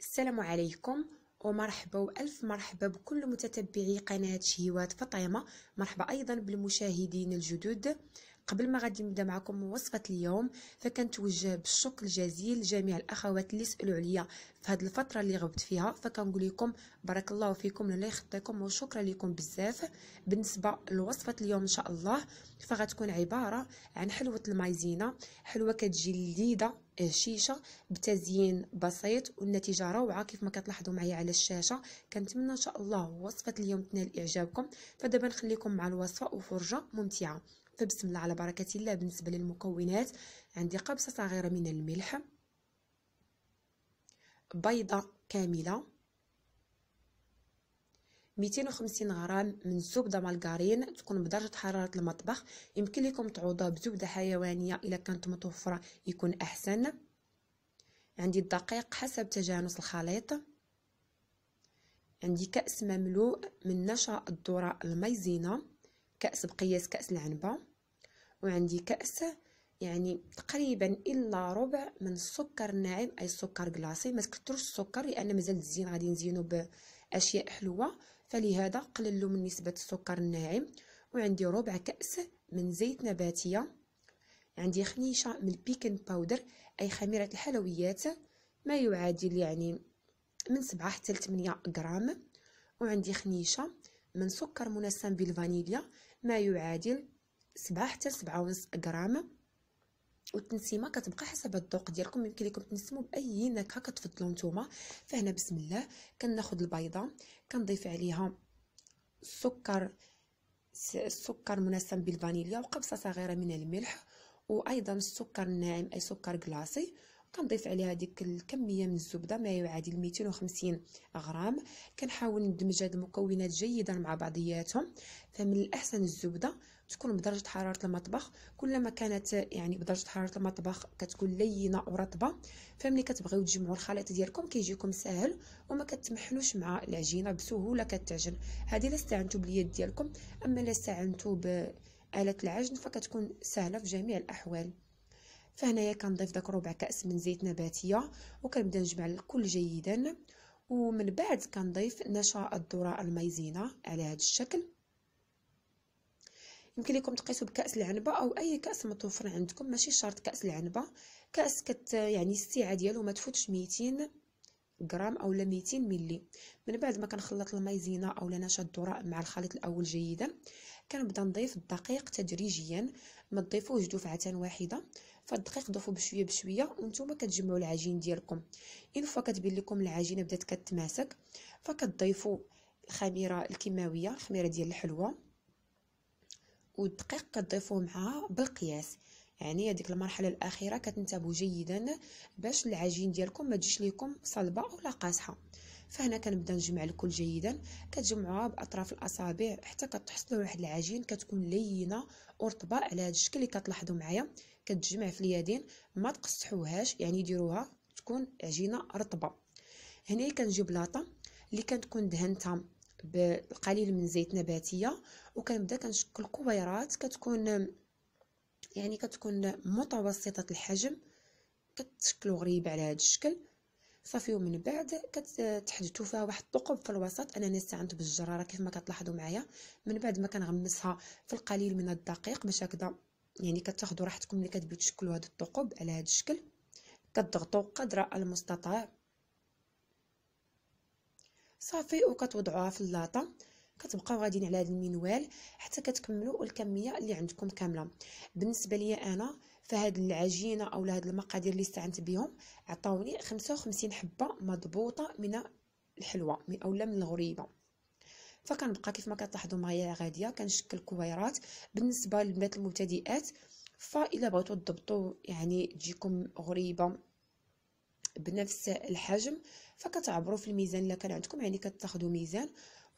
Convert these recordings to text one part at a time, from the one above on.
السلام عليكم ومرحبا وألف مرحبا بكل متتبعي قناة شهيوات فطيمة مرحبا أيضا بالمشاهدين الجدد قبل ما غادي نبدا معكم وصفه اليوم فكنتوجه بالشكر الجزيل لجميع الاخوات اللي سالوا عليا في هذه الفتره اللي غبت فيها فكنقول لكم بارك الله فيكم الله يخطيكم وشكرا لكم بزاف بالنسبه لوصفه اليوم ان شاء الله فغتكون عباره عن حلوه المايزينا حلوه كتجي لذيذه شيشه بتزيين بسيط والنتيجه روعه كيف ما كتلاحظوا معايا على الشاشه كنتمنى ان شاء الله وصفه اليوم تنال اعجابكم فدابا نخليكم مع الوصفه وفرجه ممتعه فبسم الله على بركة الله بالنسبة للمكونات عندي قبصة صغيرة من الملح بيضة كاملة 250 غرام من زبدة مالغارين تكون بدرجة حرارة المطبخ يمكن لكم تعوضها بزبدة حيوانية إلا كانت متوفرة يكون أحسن عندي الدقيق حسب تجانس الخليط عندي كأس مملوء من نشا الذرة الميزينة كأس بقياس كأس العنبة وعندي كأس يعني تقريبا الا ربع من السكر الناعم اي السكر كلاصي ما تكثرش السكر لان مازال الزين غادي نزينو باشياء حلوه فلهذا قللوا من نسبه السكر الناعم وعندي ربع كاس من زيت نباتيه عندي خنيشه من البيكن باودر اي خميره الحلويات ما يعادل يعني من سبعة حتى 8 غرام وعندي خنيشه من سكر منسم بالفانيليا ما يعادل سبعة حتى سبعة ونص غرام والتنسيمه كتبقى حسب الذوق ديالكم يمكن لكم تنسموا باي نكهه كتفضلوا نتوما فهنا بسم الله كناخذ البيضه كنضيف عليها السكر السكر منسم بالفانيليا وقبصه صغيره من الملح وايضا السكر الناعم اي سكر كلاصي كنضيف عليها ديك الكميه من الزبده ما يعادل 250 غرام كنحاول ندمج هاد المكونات جيدا مع بعضياتهم فمن الاحسن الزبده تكون بدرجه حراره المطبخ كلما كانت يعني بدرجه حراره المطبخ كتكون لينه ورطبه فملي كتبغيو تجمعوا الخليط ديالكم كيجيكم ساهل وما كتمحلوش مع العجينه بسهوله كتعجن هذه الا استعنتو باليد ديالكم اما الا استعنتو باله العجن فكتكون سهله في جميع الاحوال فهنايا كنضيف داك ربع كاس من زيت نباتيه وكنبدا نجمع الكل جيدا ومن بعد كنضيف نشا الذره المايزينا على هذا الشكل يمكن لكم تقيسوا بكاس العنبه او اي كاس متوفر عندكم ماشي شرط كاس العنبه كاس كت يعني السعه ديالو ما تفوتش 200 غرام اولا 200 ملي من بعد ما كنخلط المايزينا اولا نشا الذره مع الخليط الاول جيدا كنبدا نضيف الدقيق تدريجيا ما تضيفوش دفعه واحده فالدقيق ضيفو بشويه بشويه وانتم كتجمعوا العجين ديالكم ان فوا كتبين لكم العجينه بدات كتماسك فكتضيفوا الخميره الكيماويه الخميره ديال الحلوه والدقيق كتضيفوه معها بالقياس يعني هذيك المرحله الاخيره كتنتبهوا جيدا باش العجين ديالكم ما تجيش ليكم صلبه ولا قاصحه فهنا كنبدا نجمع الكل جيدا كتجمعوها باطراف الاصابع حتى كتحصلوا واحد العجين كتكون لينه ورطبه على هذا الشكل اللي كتلاحظوا معايا كتجمع في اليدين ما تقصحوهاش يعني ديروها تكون عجينه رطبه هنا كنجيو بلاطه اللي كتكون دهنتها بالقليل من زيت نباتيه وكنبدا كنشكل كويرات كتكون يعني كتكون متوسطه الحجم كتشكلوا غريب على هذا الشكل صافي ومن بعد كتحدثوا فيها واحد الثقب في الوسط انا استعنت بالجراره كيف ما كتلاحظوا معايا من بعد ما كنغمسها في القليل من الدقيق باش هكذا يعني كتاخذوا راحتكم ملي كتبغيو تشكلوا هاد الثقوب على هاد الشكل كتضغطوا قدر المستطاع صافي وكتوضعوها في اللاطه كتبقاو غاديين على هاد المنوال حتى كتكملوا الكميه اللي عندكم كامله بالنسبه ليا انا فهاد العجينه اولا هاد المقادير اللي استعنت بهم عطاوني 55 حبه مضبوطه من الحلوه اولا من الغريبه فكنبقى كيف ما كتلاحظوا معايا غاديه كنشكل كويرات بالنسبه للبنات المبتدئات فإلا بغيتو تضبطوا يعني تجيكم غريبه بنفس الحجم فكتعبروا في الميزان اللي كان عندكم يعني كتاخذوا ميزان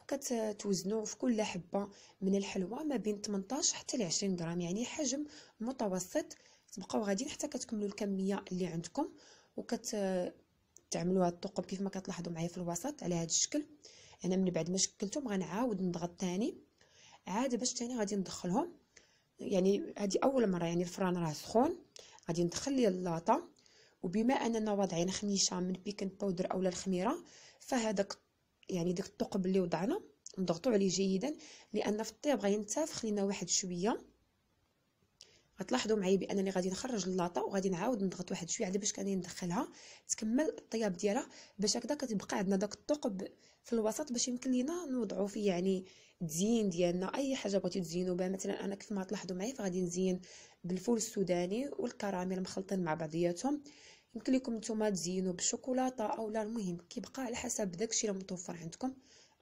كتوزنوا في كل حبه من الحلوى ما بين 18 حتى ل 20 غرام يعني حجم متوسط تبقاو غاديين حتى كتكملوا الكميه اللي عندكم وكتعملوا هاد الثقب كيف ما كتلاحظوا معايا في الوسط على هذا الشكل انا من بعد ما شكلتهم غنعاود نضغط تاني عاد باش تاني غادي ندخلهم يعني هذه اول مره يعني الفران راه سخون غادي ندخل ليه اللاطه وبما اننا واضعين خميشه من بيكن باودر اولا الخميره فهذاك يعني داك الثقب اللي وضعنا نضغطوا عليه جيدا لان في الطياب غينتفخ لينا واحد شويه غتلاحظوا معايا بانني غادي نخرج اللاطه وغادي نعاود نضغط واحد شويه على باش كاني ندخلها تكمل الطياب ديالها باش هكذا كتبقى عندنا داك الثقب في الوسط باش يمكن لينا نوضعوا فيه يعني التزيين ديالنا اي حاجه بغيتي تزينوا بها مثلا انا كيف ما تلاحظوا معايا فغادي نزين بالفول السوداني والكراميل مخلطين مع بعضياتهم يمكن لكم نتوما تزينوا بالشوكولاته اولا المهم كيبقى على حسب داكشي اللي متوفر عندكم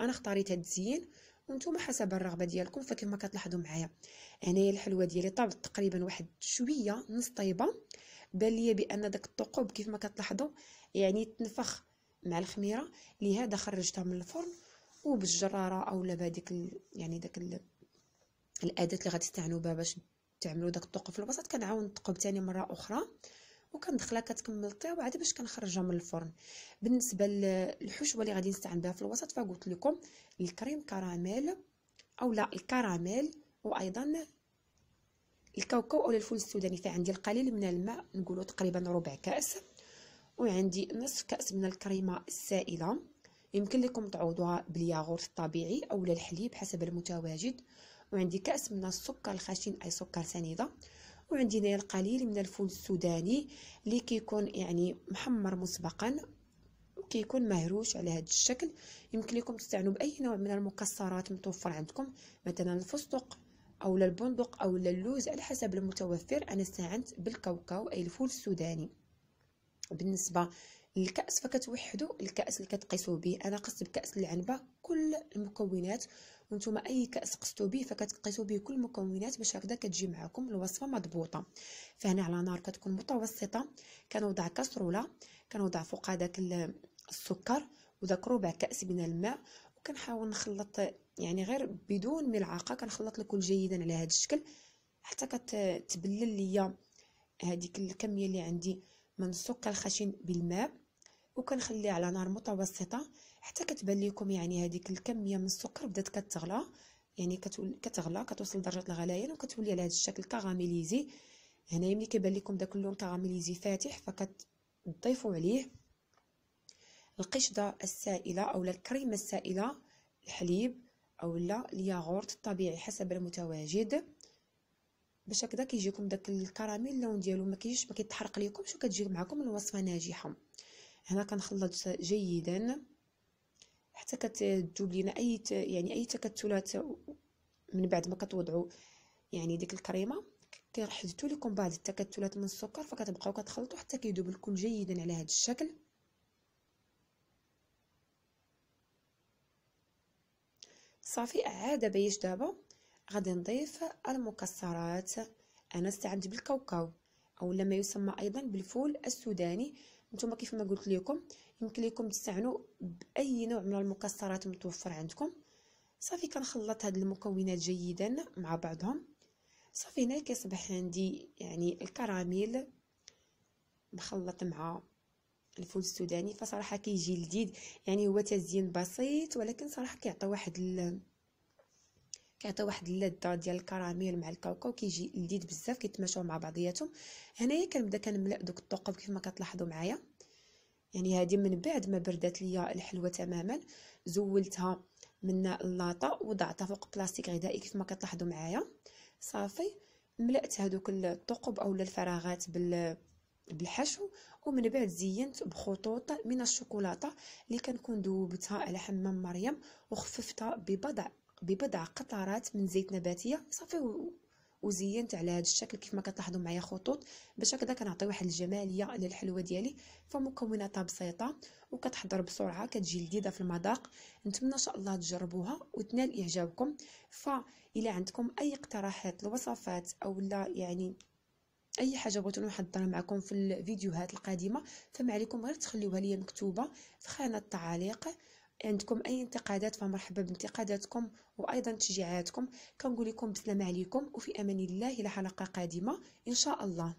انا اختاريت هاد التزيين وانتم حسب الرغبه ديالكم فكما كتلاحظوا معايا هنايا الحلوه ديالي طابت تقريبا واحد شويه نص طيبه بان ليا بان داك الثقوب كيف ما كتلاحظوا يعني تنفخ مع الخميره لهذا خرجتها من الفرن وبالجراره اولا بهذيك يعني داك الاداه اللي غتستعملوا بها باش تعملوا داك الطوق في البساط كنعاون نطقب ثاني مره اخرى وكندخلها كتكمل طيب وعاد باش كنخرجها من الفرن بالنسبه للحشوه اللي غادي نستعمل بها في الوسط فقلت لكم الكريم كراميل او لا الكراميل وايضا الكاوكاو او الفول السوداني فعندي القليل من الماء نقولوا تقريبا ربع كاس وعندي نصف كأس من الكريمة السائلة يمكن لكم تعوضوها بالياغورت الطبيعي أو الحليب حسب المتواجد وعندي كأس من السكر الخشن أي سكر سنيدة وعندي هنايا القليل من الفول السوداني اللي كيكون يعني محمر مسبقا وكيكون مهروش على هذا الشكل يمكن لكم تستعنوا باي نوع من المكسرات متوفر عندكم مثلا الفستق او البندق او اللوز على حسب المتوفر انا استعنت بالكاوكاو اي الفول السوداني بالنسبه للكاس فكتوحدوا الكاس اللي كتقيسوا به انا قست بكاس العنبه كل المكونات وانتم اي كاس قستوا به فكتقيسوا به كل المكونات باش هكذا كتجي معكم الوصفه مضبوطه فهنا على نار كتكون متوسطه كنوضع كسروله كنوضع فوق داك السكر وداك ربع كاس من الماء وكنحاول نخلط يعني غير بدون ملعقه كنخلط الكل جيدا على هذا الشكل حتى كتبلل ليا هذيك الكميه اللي عندي من السكر الخشن بالماء وكنخليه على نار متوسطه حتى كتبان لكم يعني هذيك الكميه من السكر بدات كتغلى يعني كتغلى كتوصل لدرجه الغليان وكتولي على هذا الشكل كغاميليزي هنايا ملي كيبان لكم داك اللون كغاميليزي فاتح فكتضيفوا عليه القشده السائله او الكريمه السائله الحليب او لا الياغورت الطبيعي حسب المتواجد باش هكذا كيجيكم داك الكراميل اللون ديالو ما كيجيش ما كيتحرق ليكمش وكتجي معكم الوصفه ناجحه هنا كنخلط جيدا حتى كتذوب لينا اي يعني اي تكتلات من بعد ما كتوضعوا يعني ديك الكريمه كيحدثوا لكم بعض التكتلات من السكر فكتبقاو كتخلطوا حتى كيذوب لكم جيدا على هذا الشكل صافي عاد بايش دابا غادي نضيف المكسرات انا استعنت بالكاوكاو او ما يسمى ايضا بالفول السوداني نتوما كيف ما قلت لكم يمكن لكم تستعنوا باي نوع من المكسرات متوفر عندكم صافي كنخلط هاد المكونات جيدا مع بعضهم صافي هنا كيصبح عندي يعني الكراميل مخلط مع الفول السوداني فصراحه كيجي لذيذ يعني هو تزيين بسيط ولكن صراحه كيعطي واحد كيعطي واحد اللذه ديال الكراميل مع الكاوكاو كيجي لذيذ بزاف كيتماشاو مع بعضياتهم هنايا كنبدا كنملا دوك الثقوب كيف ما كتلاحظوا معايا يعني هذه من بعد ما بردات ليا الحلوه تماما زولتها من اللاطه وضعتها فوق بلاستيك غذائي كيف ما كتلاحظوا معايا صافي ملأت هذوك الثقوب او الفراغات بال بالحشو ومن بعد زينت بخطوط من الشوكولاته اللي كنكون ذوبتها على حمام مريم وخففتها ببضع ببضع قطرات من زيت نباتيه صافي وزينت على هذا الشكل كيف ما كتلاحظوا معايا خطوط باش هكذا كنعطي واحد الجماليه للحلوه ديالي فمكوناتها بسيطه وكتحضر بسرعه كتجي لذيذه في المذاق نتمنى ان شاء الله تجربوها وتنال اعجابكم فإلا عندكم اي اقتراحات لوصفات او لا يعني اي حاجه بغيتو نحضرها معكم في الفيديوهات القادمه فما عليكم غير تخليوها لي مكتوبه في خانه التعاليق عندكم اي انتقادات فمرحبا بانتقاداتكم وايضا تشجيعاتكم كنقول لكم بسلام عليكم وفي امان الله الى حلقه قادمه ان شاء الله